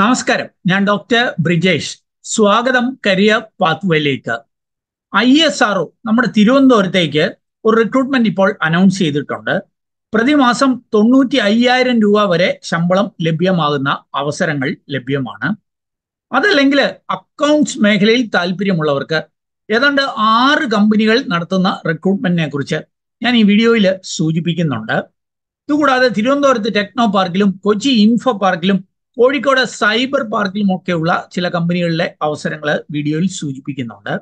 നമസ്കാരം ഞാൻ ഡോക്ടർ ബ്രിജേഷ് സ്വാഗതം കരിയർ പാത്വേയിലേക്ക് ഐ എസ് ആർഒ നമ്മുടെ തിരുവനന്തപുരത്തേക്ക് ഒരു റിക്രൂട്ട്മെന്റ് ഇപ്പോൾ അനൗൺസ് ചെയ്തിട്ടുണ്ട് പ്രതിമാസം തൊണ്ണൂറ്റി അയ്യായിരം രൂപ വരെ ശമ്പളം ലഭ്യമാകുന്ന അവസരങ്ങൾ ലഭ്യമാണ് അതല്ലെങ്കിൽ അക്കൗണ്ട്സ് മേഖലയിൽ താല്പര്യമുള്ളവർക്ക് ഏതാണ്ട് ആറ് കമ്പനികൾ നടത്തുന്ന റിക്രൂട്ട്മെന്റിനെ കുറിച്ച് ഞാൻ ഈ വീഡിയോയിൽ സൂചിപ്പിക്കുന്നുണ്ട് ഇതുകൂടാതെ തിരുവനന്തപുരത്ത് ടെക്നോ പാർക്കിലും കൊച്ചി ഇൻഫോ പാർക്കിലും കോഴിക്കോട് സൈബർ ഒക്കെയുള്ള ചില കമ്പനികളിലെ അവസരങ്ങൾ വീഡിയോയിൽ സൂചിപ്പിക്കുന്നുണ്ട്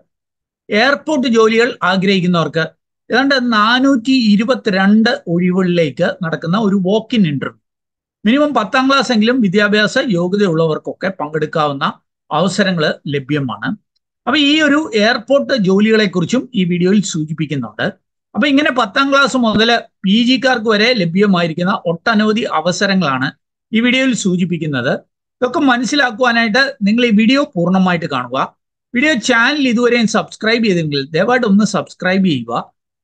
എയർപോർട്ട് ജോലികൾ ആഗ്രഹിക്കുന്നവർക്ക് ഏതാണ്ട് നാനൂറ്റി ഇരുപത്തിരണ്ട് ഒഴിവുകളിലേക്ക് നടക്കുന്ന ഒരു വോക്ക് ഇൻ ഇന്റർവ്യൂ മിനിമം പത്താം ക്ലാസ് എങ്കിലും വിദ്യാഭ്യാസ യോഗ്യതയുള്ളവർക്കൊക്കെ പങ്കെടുക്കാവുന്ന അവസരങ്ങൾ ലഭ്യമാണ് അപ്പൊ ഈ ഒരു എയർപോർട്ട് ജോലികളെക്കുറിച്ചും ഈ വീഡിയോയിൽ സൂചിപ്പിക്കുന്നുണ്ട് അപ്പൊ ഇങ്ങനെ പത്താം ക്ലാസ് മുതൽ പി ജിക്കാർക്ക് വരെ ലഭ്യമായിരിക്കുന്ന ഒട്ടനവധി അവസരങ്ങളാണ് ഈ വീഡിയോയിൽ സൂചിപ്പിക്കുന്നത് ഇതൊക്കെ മനസ്സിലാക്കുവാനായിട്ട് നിങ്ങൾ ഈ വീഡിയോ പൂർണ്ണമായിട്ട് കാണുക വീഡിയോ ചാനൽ ഇതുവരെയും സബ്സ്ക്രൈബ് ചെയ്തെങ്കിൽ ദയവായിട്ട് ഒന്ന് സബ്സ്ക്രൈബ് ചെയ്യുക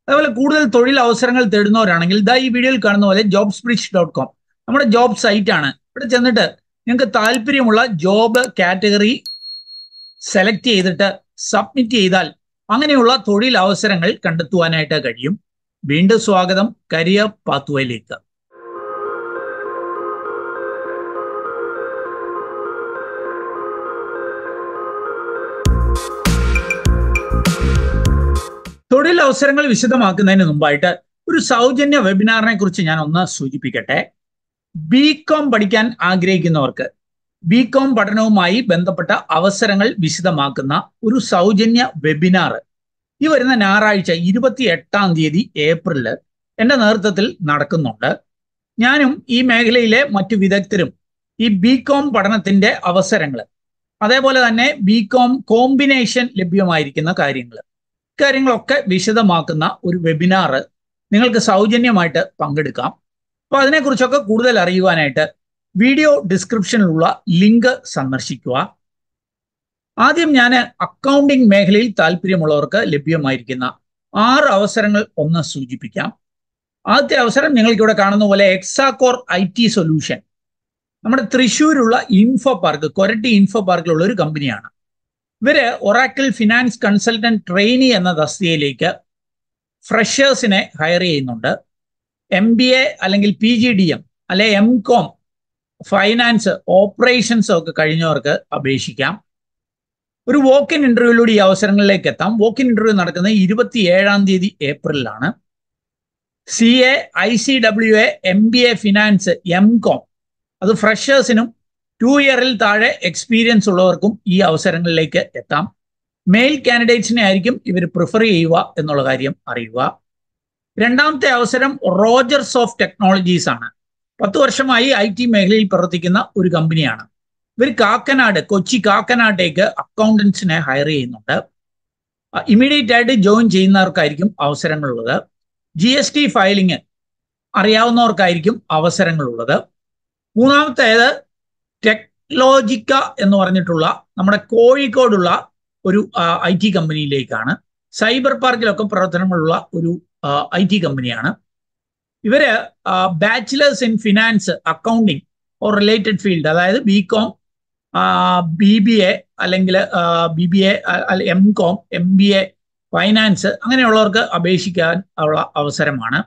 അതുപോലെ കൂടുതൽ തൊഴിൽ അവസരങ്ങൾ തേടുന്നവരാണെങ്കിൽ ദാ ഈ വീഡിയോയിൽ കാണുന്ന പോലെ ജോബ്സ് ബ്രിഡ്ജ് ഡോട്ട് കോം നമ്മുടെ ജോബ് സൈറ്റ് ആണ് ഇവിടെ ചെന്നിട്ട് നിങ്ങൾക്ക് താല്പര്യമുള്ള ജോബ് കാറ്റഗറി സെലക്ട് ചെയ്തിട്ട് സബ്മിറ്റ് ചെയ്താൽ അങ്ങനെയുള്ള തൊഴിൽ അവസരങ്ങൾ കണ്ടെത്തുവാനായിട്ട് കഴിയും വീണ്ടും സ്വാഗതം കരിയർ പാത്വയിലേക്ക് തൊഴിൽ അവസരങ്ങൾ വിശദമാക്കുന്നതിന് മുമ്പായിട്ട് ഒരു സൗജന്യ വെബിനാറിനെ കുറിച്ച് ഞാൻ ഒന്ന് സൂചിപ്പിക്കട്ടെ ബി കോം പഠിക്കാൻ ആഗ്രഹിക്കുന്നവർക്ക് ബി കോം പഠനവുമായി ബന്ധപ്പെട്ട അവസരങ്ങൾ വിശദമാക്കുന്ന ഒരു സൗജന്യ വെബിനാർ ഈ വരുന്ന ഞായറാഴ്ച ഇരുപത്തി എട്ടാം തീയതി ഏപ്രിലിൽ എൻ്റെ നേതൃത്വത്തിൽ നടക്കുന്നുണ്ട് ഞാനും ഈ മേഖലയിലെ മറ്റു വിദഗ്ധരും ഈ ബി കോം പഠനത്തിൻ്റെ അവസരങ്ങൾ അതേപോലെ തന്നെ ബി കോം കോമ്പിനേഷൻ ലഭ്യമായിരിക്കുന്ന കാര്യങ്ങൾ ഇക്കാര്യങ്ങളൊക്കെ വിശദമാക്കുന്ന ഒരു വെബിനാർ നിങ്ങൾക്ക് സൗജന്യമായിട്ട് പങ്കെടുക്കാം അപ്പൊ അതിനെക്കുറിച്ചൊക്കെ കൂടുതൽ അറിയുവാനായിട്ട് വീഡിയോ ഡിസ്ക്രിപ്ഷനിലുള്ള ലിങ്ക് സന്ദർശിക്കുക ആദ്യം ഞാൻ അക്കൗണ്ടിംഗ് മേഖലയിൽ താല്പര്യമുള്ളവർക്ക് ലഭ്യമായിരിക്കുന്ന ആറ് അവസരങ്ങൾ ഒന്ന് സൂചിപ്പിക്കാം ആദ്യത്തെ അവസരം നിങ്ങൾക്കിവിടെ കാണുന്ന പോലെ എക്സാകോർ ഐ ടി സൊല്യൂഷൻ നമ്മുടെ തൃശ്ശൂരുള്ള ഇൻഫോ പാർക്ക് കൊരട്ടി ഇൻഫോ പാർക്കിലുള്ള ഒരു കമ്പനിയാണ് ഇവര് ഒറാക്കിൾ ഫിനാൻസ് കൺസൾട്ടന്റ് ട്രെയിനി എന്ന തസ്തികയിലേക്ക് ഫ്രഷേഴ്സിനെ ഹയർ ചെയ്യുന്നുണ്ട് എം ബി എ അല്ലെങ്കിൽ പി ജി ഡി എം അല്ലെ എം കോം ഫൈനാൻസ് ഓപ്പറേഷൻസ് ഒക്കെ കഴിഞ്ഞവർക്ക് അപേക്ഷിക്കാം ഒരു വോക്ക് ഇൻ ഇന്റർവ്യൂയിലൂടെ ഈ അവസരങ്ങളിലേക്ക് എത്താം വോക്ക് ഇൻ ഇന്റർവ്യൂ നടക്കുന്നത് ഇരുപത്തി ഏഴാം തീയതി ഏപ്രിലാണ് C A I C W A M B A finance M com അത് ഫ്രഷേഴ്സിനും ടു ഇയറിൽ താഴെ എക്സ്പീരിയൻസ് ഉള്ളവർക്കും ഈ അവസരങ്ങളിലേക്ക് എത്താം മെയിൽ കാൻഡിഡേറ്റ്സിനെ ആയിരിക്കും ഇവർ പ്രിഫർ ചെയ്യുക എന്നുള്ള കാര്യം അറിയുക രണ്ടാമത്തെ അവസരം റോജർസ് ഓഫ് ടെക്നോളജീസ് ആണ് പത്ത് വർഷമായി ഐ ടി മേഖലയിൽ പ്രവർത്തിക്കുന്ന ഒരു കമ്പനിയാണ് ഇവർ കാക്കനാട് കൊച്ചി കാക്കനാട്ടേക്ക് അക്കൗണ്ടൻസിനെ ഹയർ ചെയ്യുന്നുണ്ട് ഇമ്മീഡിയറ്റ് ആയിട്ട് ജോയിൻ ചെയ്യുന്നവർക്കായിരിക്കും അവസരങ്ങളുള്ളത് ജി എസ് ടി ഫയലിംഗ് അറിയാവുന്നവർക്കായിരിക്കും അവസരങ്ങളുള്ളത് മൂന്നാമത്തേത് ടെക്നോളജിക്ക എന്ന് പറഞ്ഞിട്ടുള്ള നമ്മുടെ കോഴിക്കോടുള്ള ഒരു ഐ ടി കമ്പനിയിലേക്കാണ് സൈബർ പാർക്കിലൊക്കെ പ്രവർത്തനങ്ങളുള്ള ഒരു ഐ ടി കമ്പനിയാണ് ഇവര് bachelors in finance accounting or related field അതായത് B com B B A അല്ലെങ്കിൽ B B A M com M B A finance അങ്ങനെയുള്ളവർക്ക് അപേക്ഷിക്കാൻ ഉള്ള അവസരമാണ്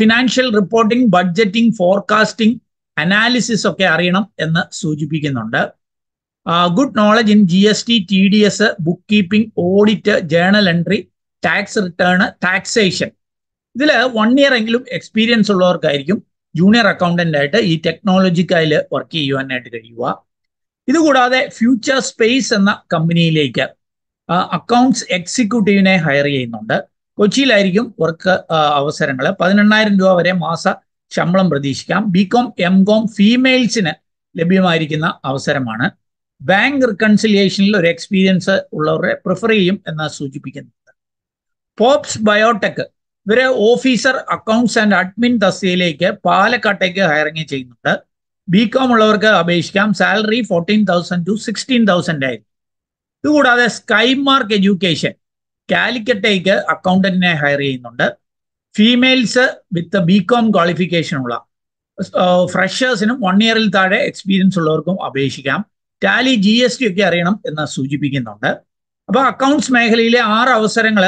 financial reporting budgeting forecasting analysis ഒക്കെ അറിയണം എന്ന് സൂചിപ്പിക്കുന്നുണ്ട് good knowledge in G S T T D S book keeping audit journal entry tax return taxation ഇതിൽ one year എങ്കിലും എക്സ്പീരിയൻസ് ഉള്ളവർക്കായിരിക്കും ജൂനിയർ അക്കൗണ്ടന്റ് ആയിട്ട് ഈ ടെക്നോളജിക്കായി വർക്ക് ചെയ്യുവാനായിട്ട് കഴിയുക ഇതുകൂടാതെ ഫ്യൂച്ചർ സ്പേസ് എന്ന കമ്പനിയിലേക്ക് അക്കൗണ്ട്സ് എക്സിക്യൂട്ടീവിനെ ഹയർ ചെയ്യുന്നുണ്ട് കൊച്ചിയിലായിരിക്കും വർക്ക് അവസരങ്ങൾ പതിനെണ്ണായിരം രൂപ വരെ മാസ ശമ്പളം പ്രതീക്ഷിക്കാം ബികോം എം കോം ഫീമെയിൽസിന് ലഭ്യമായിരിക്കുന്ന അവസരമാണ് ബാങ്ക് റിക്കൺസിലിയേഷനിൽ ഒരു എക്സ്പീരിയൻസ് ഉള്ളവരെ പ്രിഫർ ചെയ്യും എന്ന് സൂചിപ്പിക്കുന്നത് പോപ്സ് ബയോടെക് ഇവരെ ഓഫീസർ അക്കൗണ്ട്സ് ആൻഡ് അഡ്മിൻ തസ്തിയിലേക്ക് പാലക്കാട്ടേക്ക് ഹയറിംഗ് ചെയ്യുന്നുണ്ട് ബി കോം ഉള്ളവർക്ക് അപേക്ഷിക്കാം salary fourteen thousand to sixteen thousand ആയിരുന്നു ഇതുകൂടാതെ സ്കൈമാർക്ക് എഡ്യൂക്കേഷൻ കാലിക്കട്ടേക്ക് അക്കൗണ്ടന്റിനെ ഹയർ ചെയ്യുന്നുണ്ട് ഫീമെയിൽസ് വിത്ത് ബി കോം ക്വാളിഫിക്കേഷനുള്ള ഫ്രഷേഴ്സിനും വൺ ഇയറിൽ താഴെ എക്സ്പീരിയൻസ് ഉള്ളവർക്കും അപേക്ഷിക്കാം ടാലി ജി എസ് ടി ഒക്കെ അറിയണം എന്ന് സൂചിപ്പിക്കുന്നുണ്ട് അപ്പോൾ അക്കൗണ്ട്സ് മേഖലയിലെ ആറ് അവസരങ്ങൾ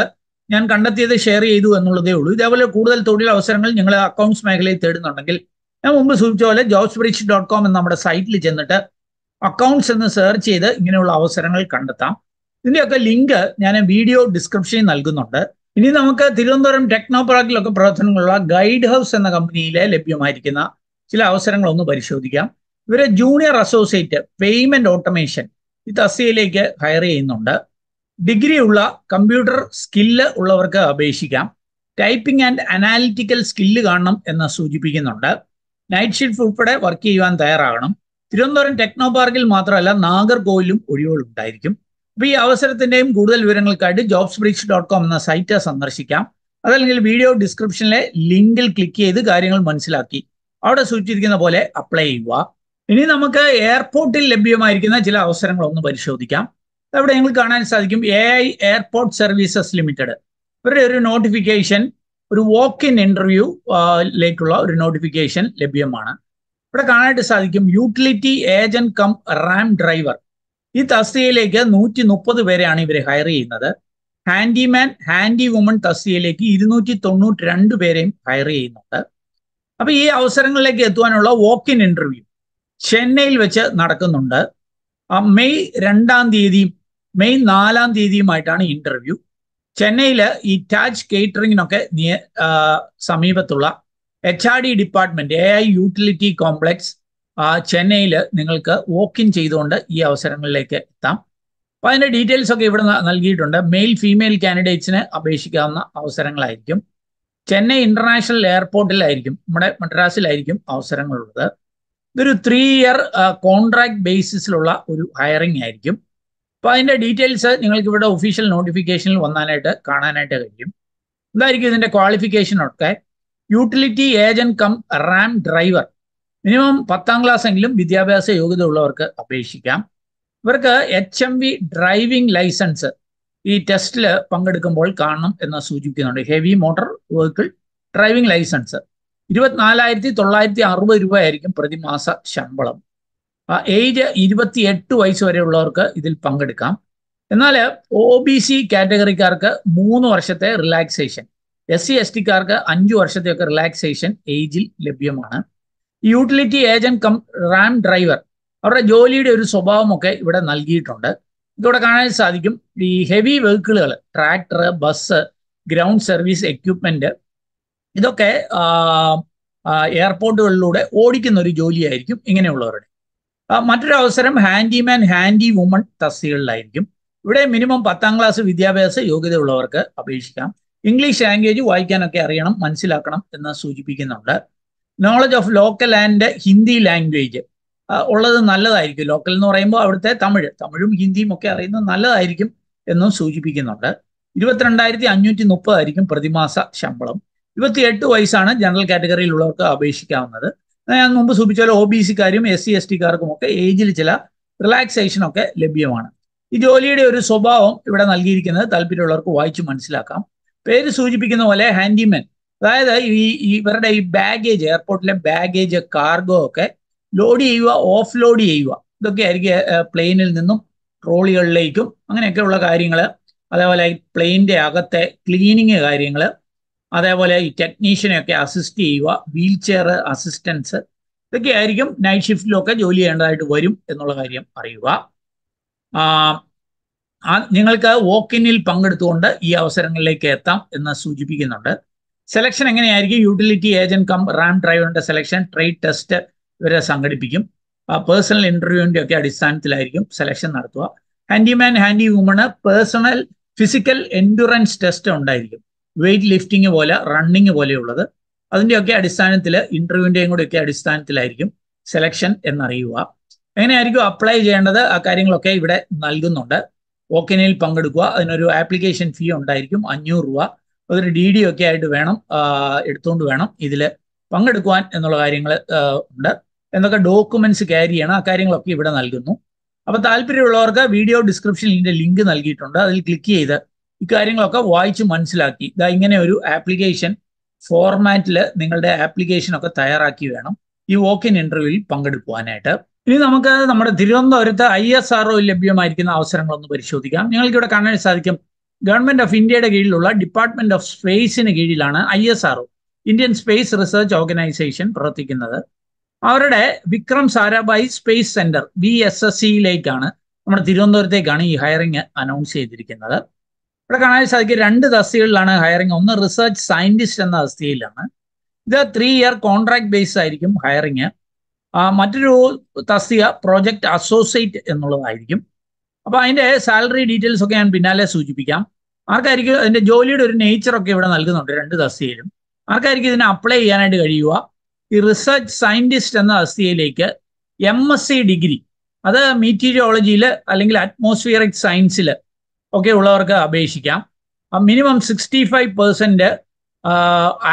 ഞാൻ കണ്ടെത്തിയത് ഷെയർ ചെയ്തു എന്നുള്ളതേ ഉള്ളൂ ഇതേപോലെ കൂടുതൽ തൊഴിൽ അവസരങ്ങൾ നിങ്ങൾ അക്കൗണ്ട്സ് മേഖലയിൽ തേടുന്നുണ്ടെങ്കിൽ ഞാൻ മുമ്പ് സൂചിച്ച പോലെ ജോബ്സ് ബ്രിച്ച് ഡോട്ട് കോം എന്ന നമ്മുടെ സൈറ്റിൽ ചെന്നിട്ട് അക്കൗണ്ട്സ് എന്ന് സെർച്ച് ചെയ്ത് ഇങ്ങനെയുള്ള അവസരങ്ങൾ കണ്ടെത്താം ഇതിൻ്റെയൊക്കെ ലിങ്ക് ഞാൻ വീഡിയോ ഡിസ്ക്രിപ്ഷനിൽ നൽകുന്നുണ്ട് ഇനി നമുക്ക് തിരുവനന്തപുരം ടെക്നോ പാർക്കിലൊക്കെ പ്രവർത്തനങ്ങളുള്ള ഗൈഡ് ഹൗസ് എന്ന കമ്പനിയിലെ ലഭ്യമായിരിക്കുന്ന ചില അവസരങ്ങളൊന്ന് പരിശോധിക്കാം ഇവരെ ജൂനിയർ അസോസിയേറ്റ് പേയ്മെന്റ് ഓട്ടോമേഷൻ ഈ തസ്തികയിലേക്ക് ഹയർ ചെയ്യുന്നുണ്ട് ഡിഗ്രി ഉള്ള കമ്പ്യൂട്ടർ സ്കില്ല് ഉള്ളവർക്ക് അപേക്ഷിക്കാം ടൈപ്പിംഗ് ആൻഡ് അനാലിറ്റിക്കൽ സ്കില്ല് കാണണം എന്ന് സൂചിപ്പിക്കുന്നുണ്ട് നൈറ്റ് ഷിഫ്റ്റ് ഉൾപ്പെടെ വർക്ക് ചെയ്യുവാൻ തയ്യാറാകണം തിരുവനന്തപുരം ടെക്നോ പാർക്കിൽ മാത്രമല്ല നാഗർകോവിലും ഒഴിവുകൾ ഉണ്ടായിരിക്കും അപ്പൊ ഈ അവസരത്തിന്റെയും കൂടുതൽ വിവരങ്ങൾക്കായിട്ട് ജോബ്സ് ബ്രിക്സ് ഡോട്ട് കോം എന്ന സൈറ്റ് സന്ദർശിക്കാം അതല്ലെങ്കിൽ വീഡിയോ ഡിസ്ക്രിപ്ഷനിലെ ലിങ്കിൽ ക്ലിക്ക് ചെയ്ത് കാര്യങ്ങൾ മനസ്സിലാക്കി അവിടെ സൂചിച്ചിരിക്കുന്ന പോലെ അപ്ലൈ ചെയ്യുക ഇനി നമുക്ക് എയർപോർട്ടിൽ ലഭ്യമായിരിക്കുന്ന ചില അവസരങ്ങൾ ഒന്ന് പരിശോധിക്കാം അവിടെ ഞങ്ങൾ കാണാൻ സാധിക്കും A I airport services limited ഇവരുടെ ഒരു നോട്ടിഫിക്കേഷൻ ഒരു വാക്ക് ഇൻ ഇന്റർവ്യൂ ലേക്കുള്ള ഒരു നോട്ടിഫിക്കേഷൻ ലഭ്യമാണ് ഇവിടെ കാണാനായിട്ട് സാധിക്കും utility agent cum ramp driver ഈ തസ്തിയിലേക്ക് നൂറ്റി മുപ്പത് പേരെയാണ് ഇവർ ഹയർ ചെയ്യുന്നത് ഹാൻഡിമാൻ ഹാൻഡി വുമൺ തസ്തിയിലേക്ക് ഇരുന്നൂറ്റി തൊണ്ണൂറ്റി രണ്ട് പേരെയും ഹയർ ചെയ്യുന്നുണ്ട് അപ്പൊ ഈ അവസരങ്ങളിലേക്ക് എത്തുവാനുള്ള വോക്ക് ഇൻ ഇന്റർവ്യൂ ചെന്നൈയിൽ വെച്ച് നടക്കുന്നുണ്ട് മെയ് രണ്ടാം തീയതിയും മെയ് നാലാം തീയതിയുമായിട്ടാണ് ഇന്റർവ്യൂ ചെന്നൈയിൽ ഈ ടാച്ച് കേറ്ററിങ്ങിനൊക്കെ സമീപത്തുള്ള H R D department A I utility complex ചെന്നൈയിൽ നിങ്ങൾക്ക് വോക്ക് ഇൻ ചെയ്തുകൊണ്ട് ഈ അവസരങ്ങളിലേക്ക് എത്താം അപ്പോൾ അതിൻ്റെ ഡീറ്റെയിൽസ് ഒക്കെ ഇവിടെ നൽകിയിട്ടുണ്ട് മെയിൽ ഫീമെയിൽ കാൻഡിഡേറ്റ്സിന് അപേക്ഷിക്കാവുന്ന അവസരങ്ങളായിരിക്കും ചെന്നൈ ഇന്റർനാഷണൽ എയർപോർട്ടിലായിരിക്കും നമ്മുടെ മദ്രാസിലായിരിക്കും അവസരങ്ങളുള്ളത് ഇതൊരു ത്രീ ഇയർ കോൺട്രാക്ട് ബേസിസിലുള്ള ഒരു ഹയറിംഗ് ആയിരിക്കും അപ്പോൾ അതിൻ്റെ ഡീറ്റെയിൽസ് നിങ്ങൾക്ക് ഇവിടെ ഒഫീഷ്യൽ നോട്ടിഫിക്കേഷനിൽ വന്നാനായിട്ട് കാണാനായിട്ട് കഴിയും എന്തായിരിക്കും ഇതിൻ്റെ ക്വാളിഫിക്കേഷൻ ഒക്കെ utility agent cum ramp driver minimum പത്താം ക്ലാസ് എങ്കിലും വിദ്യാഭ്യാസ യോഗ്യത ഉള്ളവർക്ക് അപേക്ഷിക്കാം ഇവർക്ക് H M V driving license ഈ ടെസ്റ്റിൽ പങ്കെടുക്കുമ്പോൾ കാണണം എന്ന് സൂചിപ്പിക്കുന്നുണ്ട് heavy motor vehicle driving license ഇരുപത്തിനാലായിരത്തി തൊള്ളായിരത്തി അറുപത് ആയിരിക്കും പ്രതിമാസ ശമ്പളം ഏജ് ഇരുപത്തി എട്ട് വയസ്സ് വരെയുള്ളവർക്ക് ഇതിൽ പങ്കെടുക്കാം എന്നാൽ ഒ ബി സി കാറ്റഗറിക്കാർക്ക് മൂന്ന് വർഷത്തെ റിലാക്സേഷൻ എസ് സി എസ് ടിക്കാർക്ക് അഞ്ച് വർഷത്തെയൊക്കെ റിലാക്സേഷൻ ഏജിൽ ലഭ്യമാണ് utility agent cum ramp driver അവരുടെ ജോലിയുടെ ഒരു സ്വഭാവമൊക്കെ ഇവിടെ നൽകിയിട്ടുണ്ട് ഇതോടെ കാണാൻ സാധിക്കും ഈ ഹെവി വെഹിക്കിളുകൾ tractor bus ground service equipment ഇതൊക്കെ എയർപോർട്ടുകളിലൂടെ ഓടിക്കുന്ന ഒരു ജോലിയായിരിക്കും ഇങ്ങനെയുള്ളവരുടെ മറ്റൊരു അവസരം ഹാൻഡിമാൻ ഹാൻഡി വുമൺ തസ്തികളിലായിരിക്കും ഇവിടെ മിനിമം പത്താം ക്ലാസ് വിദ്യാഭ്യാസ യോഗ്യതയുള്ളവർക്ക് അപേക്ഷിക്കാം ഇംഗ്ലീഷ് ലാംഗ്വേജ് വായിക്കാനൊക്കെ അറിയണം മനസ്സിലാക്കണം എന്ന് സൂചിപ്പിക്കുന്നുണ്ട് knowledge of local and Hindi language ഉള്ളത് നല്ലതായിരിക്കും ലോക്കൽ എന്ന് പറയുമ്പോൾ അവിടുത്തെ തമിഴ് തമിഴും ഹിന്ദിയും ഒക്കെ അറിയുന്നത് നല്ലതായിരിക്കും എന്നും സൂചിപ്പിക്കുന്നുണ്ട് ഇരുപത്തിരണ്ടായിരത്തി അഞ്ഞൂറ്റി മുപ്പതായിരിക്കും പ്രതിമാസ ശമ്പളം എട്ട് വയസ്സാണ് ജനറൽ കാറ്റഗറിയിലുള്ളവർക്ക് അപേക്ഷിക്കാവുന്നത് ഞാൻ മുമ്പ് സൂചിപ്പിച്ചാൽ ഒ ബി സിക്കാരും എസ് സി എസ് ടിക്കാർക്കും ഒക്കെ ഏജിൽ ചില റിലാക്സേഷൻ ഒക്കെ ലഭ്യമാണ് ഈ ജോലിയുടെ ഒരു സ്വഭാവം ഇവിടെ നൽകിയിരിക്കുന്നത് താല്പര്യമുള്ളവർക്ക് വായിച്ചു മനസ്സിലാക്കാം പേര് സൂചിപ്പിക്കുന്ന പോലെ ഹാൻഡിമാൻ അതായത് ഈ ഇവരുടെ ഈ ബാഗേജ് എയർപോർട്ടിലെ ബാഗേജ് കാർഗോ ഒക്കെ ലോഡ് ചെയ്യുക ഓഫ് ലോഡ് ചെയ്യുക ഇതൊക്കെ ആയിരിക്കും പ്ലെയിനിൽ നിന്നും ട്രോളികളിലേക്കും അങ്ങനെയൊക്കെയുള്ള കാര്യങ്ങൾ അതേപോലെ ഈ പ്ലെയിനിൻ്റെ അകത്തെ ക്ലീനിങ് കാര്യങ്ങൾ അതേപോലെ ഈ ടെക്നീഷ്യനെയൊക്കെ അസിസ്റ്റ് ചെയ്യുക വീൽ ചെയർ അസിസ്റ്റൻസ് ഇതൊക്കെ ആയിരിക്കും നൈറ്റ് ഷിഫ്റ്റിലൊക്കെ ജോലി ചെയ്യേണ്ടതായിട്ട് വരും എന്നുള്ള കാര്യം അറിയുക നിങ്ങൾക്ക് വോക്കിനിൽ പങ്കെടുത്തുകൊണ്ട് ഈ അവസരങ്ങളിലേക്ക് എത്താം എന്ന് സൂചിപ്പിക്കുന്നുണ്ട് സെലക്ഷൻ എങ്ങനെയായിരിക്കും യൂട്ടിലിറ്റി ഏജന്റ് കം റാം ഡ്രൈവറിന്റെ സെലക്ഷൻ ട്രേഡ് ടെസ്റ്റ് ഇവരെ സംഘടിപ്പിക്കും പേഴ്സണൽ ഇന്റർവ്യൂവിന്റെ ഒക്കെ അടിസ്ഥാനത്തിലായിരിക്കും സെലക്ഷൻ നടത്തുക handyman handy woman personal physical endurance test ഉണ്ടായിരിക്കും വെയിറ്റ് ലിഫ്റ്റിംഗ് പോലെ റണ്ണിങ് പോലെയുള്ളത് അതിൻ്റെയൊക്കെ അടിസ്ഥാനത്തിൽ കൂടെ ഒക്കെ അടിസ്ഥാനത്തിലായിരിക്കും സെലക്ഷൻ എന്നറിയുക എങ്ങനെയായിരിക്കും അപ്ലൈ ചെയ്യേണ്ടത് ആ കാര്യങ്ങളൊക്കെ ഇവിടെ നൽകുന്നുണ്ട് ഓക്കെനയിൽ പങ്കെടുക്കുക അതിനൊരു ആപ്ലിക്കേഷൻ ഫീ ഉണ്ടായിരിക്കും അഞ്ഞൂറ് രൂപ അതൊരു ഡി ഡി ഒക്കെ ആയിട്ട് വേണം എടുത്തുകൊണ്ട് വേണം ഇതിൽ പങ്കെടുക്കുവാൻ എന്നുള്ള കാര്യങ്ങൾ ഉണ്ട് എന്തൊക്കെ ഡോക്യുമെന്റ്സ് ക്യാരി ചെയ്യണം ആ കാര്യങ്ങളൊക്കെ ഇവിടെ നൽകുന്നു അപ്പോൾ താല്പര്യമുള്ളവർക്ക് വീഡിയോ ഡിസ്ക്രിപ്ഷനിലിൻ്റെ ലിങ്ക് നൽകിയിട്ടുണ്ട് അതിൽ ക്ലിക്ക് ചെയ്ത് ഇക്കാര്യങ്ങളൊക്കെ വായിച്ച് മനസ്സിലാക്കി ഇതാ ഇങ്ങനെ ഒരു ആപ്ലിക്കേഷൻ ഫോർമാറ്റിൽ നിങ്ങളുടെ ആപ്ലിക്കേഷനൊക്കെ തയ്യാറാക്കി വേണം ഈ വോക്ക് ഇൻ ഇന്റർവ്യൂവിൽ പങ്കെടുക്കുവാനായിട്ട് ഇനി നമുക്ക് നമ്മുടെ തിരുവനന്തപുരത്ത് ഐ എസ് ആർഒ ലഭ്യമായിരിക്കുന്ന അവസരങ്ങളൊന്ന് പരിശോധിക്കാം നിങ്ങൾക്ക് ഇവിടെ കാണാൻ സാധിക്കും ഗവൺമെന്റ് ഓഫ് ഇന്ത്യയുടെ കീഴിലുള്ള ഡിപ്പാർട്ട്മെന്റ് ഓഫ് സ്പേസിന് കീഴിലാണ് I S R Indian space research organisation പ്രവർത്തിക്കുന്നത് അവരുടെ Vikram Sarabhai space centre V S S സിയിലേക്കാണ് നമ്മുടെ തിരുവനന്തപുരത്തേക്കാണ് ഈ ഹയറിംഗ് അനൗൺസ് ചെയ്തിരിക്കുന്നത് ഇവിടെ കാണാൻ സാധിക്കും രണ്ട് തസ്തികളിലാണ് ഹയറിംഗ് ഒന്ന് റിസർച്ച് സയന്റിസ്റ്റ് എന്ന തസ്തിയിലാണ് ഇത് ത്രീ ഇയർ കോൺട്രാക്ട് ബേസ് ആയിരിക്കും ഹയറിംഗ് മറ്റൊരു തസ്തിക പ്രോജക്റ്റ് അസോസിയേറ്റ് എന്നുള്ളതായിരിക്കും അപ്പൊ അതിന്റെ സാലറി ഡീറ്റെയിൽസ് ഒക്കെ ഞാൻ പിന്നാലെ സൂചിപ്പിക്കാം ആർക്കായിരിക്കും അതിന്റെ ജോലിയുടെ ഒരു നേച്ചറൊക്കെ ഇവിടെ നൽകുന്നുണ്ട് രണ്ട് തസ്തികയിലും ആർക്കായിരിക്കും ഇതിനെ അപ്ലൈ ചെയ്യാനായിട്ട് കഴിയുക ഈ റിസർച്ച് സയന്റിസ്റ്റ് എന്ന തസ്തികയിലേക്ക് എം എസ് സി ഡിഗ്രി അത് മീറ്റീരിയോളജിയിൽ അല്ലെങ്കിൽ അറ്റ്മോസ്ഫിയറിക് സയൻസിൽ ഒക്കെ ഉള്ളവർക്ക് അപേക്ഷിക്കാം minimum sixty five percent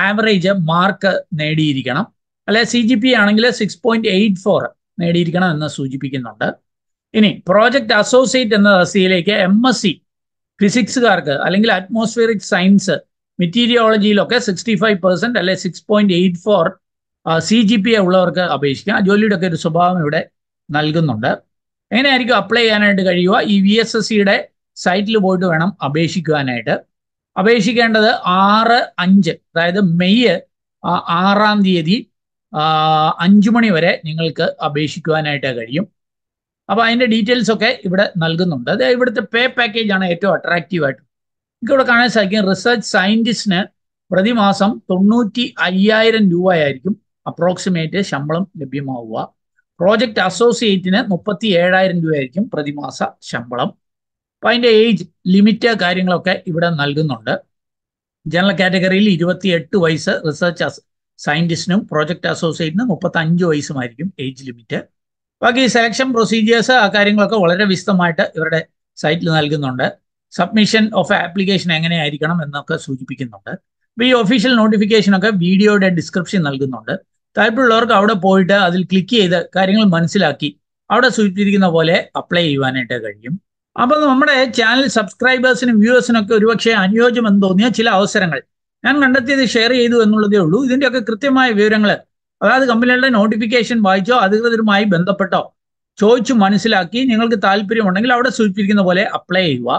average mark നേടിയിരിക്കണം അല്ലെ സി ജി പി ആണെങ്കിൽ സിക്സ് പോയിന്റ് എയ്റ്റ് ഫോർ നേടിയിരിക്കണം എന്ന് സൂചിപ്പിക്കുന്നുണ്ട് ഇനി പ്രോജക്റ്റ് അസോസിയേറ്റ് എന്ന തസ്തിയിലേക്ക് എം എസ് സി ഫിസിക്സുകാർക്ക് അല്ലെങ്കിൽ അറ്റ്മോസ്ഫിയറിക് സയൻസ് മെറ്റീരിയോളജിയിലൊക്കെ സിക്സ്റ്റി ഫൈവ് പെർസെൻറ്റ് അല്ലെ six point eight four C G P A ഉള്ളവർക്ക് അപേക്ഷിക്കാം ജോലിയുടെ ഒക്കെ ഒരു സ്വഭാവം ഇവിടെ നൽകുന്നുണ്ട് എങ്ങനെയായിരിക്കും അപ്ലൈ ചെയ്യാനായിട്ട് കഴിയുക ഈ വി എസ് എസ് സിയുടെ സൈറ്റിൽ പോയിട്ട് വേണം അപേക്ഷിക്കുവാനായിട്ട് അപേക്ഷിക്കേണ്ടത് ആറ് അഞ്ച് അതായത് മെയ് ആറാം തീയതി അഞ്ചു മണി വരെ നിങ്ങൾക്ക് അപേക്ഷിക്കുവാനായിട്ട് കഴിയും അപ്പോൾ അതിന്റെ ഡീറ്റെയിൽസ് ഒക്കെ ഇവിടെ നൽകുന്നുണ്ട് അതായത് ഇവിടുത്തെ പേ പാക്കേജ് ആണ് ഏറ്റവും ആയിട്ട് എനിക്ക് ഇവിടെ കാണാൻ സാധിക്കും റിസർച്ച് സയന്റിസ്റ്റിന് പ്രതിമാസം തൊണ്ണൂറ്റി അയ്യായിരം രൂപയായിരിക്കും അപ്രോക്സിമേറ്റ് ശമ്പളം ലഭ്യമാവുക പ്രോജക്റ്റ് അസോസിയേറ്റിന് മുപ്പത്തി ഏഴായിരം രൂപയായിരിക്കും പ്രതിമാസ ശമ്പളം അപ്പൊ അതിന്റെ ഏജ് ലിമിറ്റ് കാര്യങ്ങളൊക്കെ ഇവിടെ നൽകുന്നുണ്ട് ജനറൽ കാറ്റഗറിയിൽ ഇരുപത്തിയെട്ട് വയസ്സ് റിസർച്ച് സയന്റിസ്റ്റിനും പ്രോജക്റ്റ് അസോസിയേറ്റിനും അഞ്ച് വയസ്സുമായിരിക്കും ഏജ് ലിമിറ്റ് ബാക്കി സെലക്ഷൻ പ്രൊസീജിയേഴ്സ് ആ കാര്യങ്ങളൊക്കെ വളരെ വിശദമായിട്ട് ഇവരുടെ സൈറ്റിൽ നൽകുന്നുണ്ട് സബ്മിഷൻ ഓഫ് ആപ്ലിക്കേഷൻ എങ്ങനെയായിരിക്കണം എന്നൊക്കെ സൂചിപ്പിക്കുന്നുണ്ട് അപ്പോൾ ഈ ഒഫീഷ്യൽ നോട്ടിഫിക്കേഷനൊക്കെ വീഡിയോയുടെ ഡിസ്ക്രിപ്ഷൻ നൽകുന്നുണ്ട് താല്പര്യമുള്ളവർക്ക് അവിടെ പോയിട്ട് അതിൽ ക്ലിക്ക് ചെയ്ത് കാര്യങ്ങൾ മനസ്സിലാക്കി അവിടെ സൂചിപ്പിച്ചിരിക്കുന്ന പോലെ അപ്ലൈ ചെയ്യുവാനായിട്ട് കഴിയും അപ്പോൾ നമ്മുടെ ചാനൽ സബ്സ്ക്രൈബേഴ്സിനും വ്യൂവേഴ്സിനും ഒക്കെ ഒരുപക്ഷെ അനുയോജ്യമെന്ന് തോന്നിയ ചില അവസരങ്ങൾ ഞാൻ കണ്ടെത്തിയത് ഷെയർ ചെയ്തു എന്നുള്ളതേ ഉള്ളൂ ഇതിൻ്റെയൊക്കെ കൃത്യമായ വിവരങ്ങൾ അതായത് കമ്പനികളുടെ നോട്ടിഫിക്കേഷൻ വായിച്ചോ അധികൃതരുമായി ബന്ധപ്പെട്ടോ ചോദിച്ചു മനസ്സിലാക്കി നിങ്ങൾക്ക് താല്പര്യമുണ്ടെങ്കിൽ അവിടെ സൂചിപ്പിക്കുന്ന പോലെ അപ്ലൈ ചെയ്യുക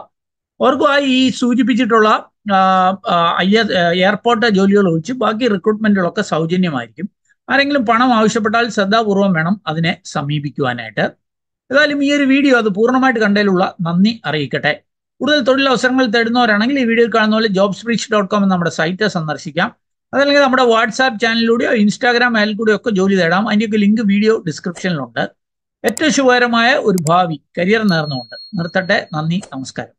ഓർക്കുക ഈ സൂചിപ്പിച്ചിട്ടുള്ള എയർപോർട്ട് ജോലികൾ ഒഴിച്ച് ബാക്കി റിക്രൂട്ട്മെന്റുകളൊക്കെ സൗജന്യമായിരിക്കും ആരെങ്കിലും പണം ആവശ്യപ്പെട്ടാൽ ശ്രദ്ധാപൂർവം വേണം അതിനെ സമീപിക്കുവാനായിട്ട് ഏതായാലും ഈ ഒരു വീഡിയോ അത് പൂർണ്ണമായിട്ട് കണ്ടതിലുള്ള നന്ദി അറിയിക്കട്ടെ കൂടുതൽ തൊഴിലവസരങ്ങൾ തേടുന്നവരാണെങ്കിൽ ഈ വീഡിയോ കാണുന്ന പോലെ ജോബ് സ്പീച്ച് ഡോട്ട് കോം നമ്മുടെ സൈറ്റ് സന്ദർശിക്കാം അതല്ലെങ്കിൽ നമ്മുടെ വാട്സാപ്പ് ചാനലിലൂടെയോ ഇൻസ്റ്റാഗ്രാം കൂടെയോ ഒക്കെ ജോലി തേടാം അതിൻ്റെയൊക്കെ ലിങ്ക് വീഡിയോ ഡിസ്ക്രിപ്ഷനിലുണ്ട് ഏറ്റവും ശുഭകരമായ ഒരു ഭാവി കരിയർ നേർന്നുകൊണ്ട് നിർത്തട്ടെ നന്ദി നമസ്കാരം